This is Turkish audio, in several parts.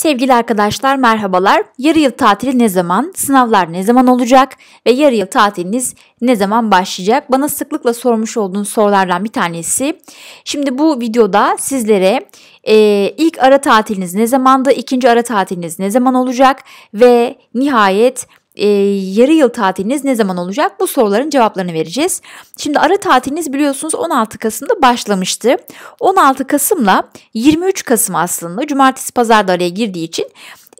Sevgili arkadaşlar merhabalar. Yarı yıl tatili ne zaman? Sınavlar ne zaman olacak? Ve yarı yıl tatiliniz ne zaman başlayacak? Bana sıklıkla sormuş olduğun sorulardan bir tanesi. Şimdi bu videoda sizlere e, ilk ara tatiliniz ne zamandı? ikinci ara tatiliniz ne zaman olacak? Ve nihayet e, yarı yıl tatiliniz ne zaman olacak? Bu soruların cevaplarını vereceğiz. Şimdi ara tatiliniz biliyorsunuz 16 Kasım'da başlamıştı. 16 Kasım'la 23 Kasım aslında cumartesi pazar da araya girdiği için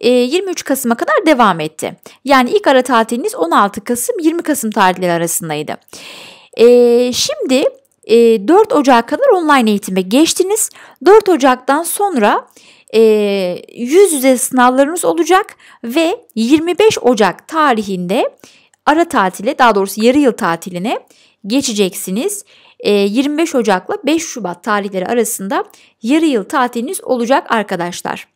23 e, Kasım'a kadar devam etti. Yani ilk ara tatiliniz 16 Kasım 20 Kasım tarihleri arasındaydı. E, şimdi e, 4 Ocak kadar online eğitime geçtiniz. 4 Ocak'tan sonra e, yüz yüze sınavlarımız olacak ve 25 Ocak tarihinde ara tatile daha doğrusu yarı yıl tatiline geçeceksiniz. 25 Ocak'la 5 Şubat tarihleri arasında yarı yıl tatiliniz olacak arkadaşlar.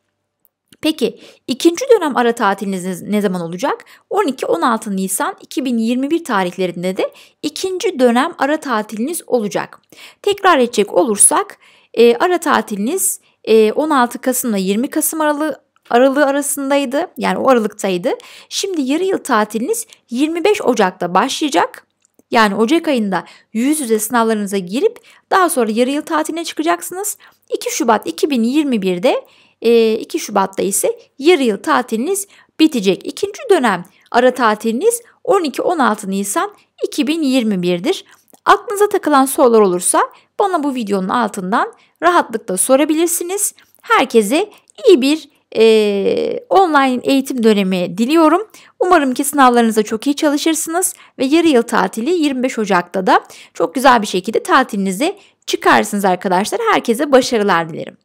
Peki ikinci dönem ara tatiliniz ne zaman olacak? 12-16 Nisan 2021 tarihlerinde de ikinci dönem ara tatiliniz olacak. Tekrar edecek olursak e, ara tatiliniz 16 Kasım ile 20 Kasım aralığı aralığı arasındaydı. Yani o aralıktaydı. Şimdi yarı yıl tatiliniz 25 Ocak'ta başlayacak. Yani Ocak ayında yüz yüze sınavlarınıza girip daha sonra yarı yıl tatiline çıkacaksınız. 2 Şubat 2021'de 2 Şubat'ta ise yarı yıl tatiliniz bitecek. İkinci dönem ara tatiliniz 12-16 Nisan 2021'dir. Aklınıza takılan sorular olursa bana bu videonun altından rahatlıkla sorabilirsiniz. Herkese iyi bir e, online eğitim dönemi diliyorum. Umarım ki sınavlarınıza çok iyi çalışırsınız ve yarı yıl tatili 25 Ocak'ta da çok güzel bir şekilde tatilinizi çıkarsınız arkadaşlar. Herkese başarılar dilerim.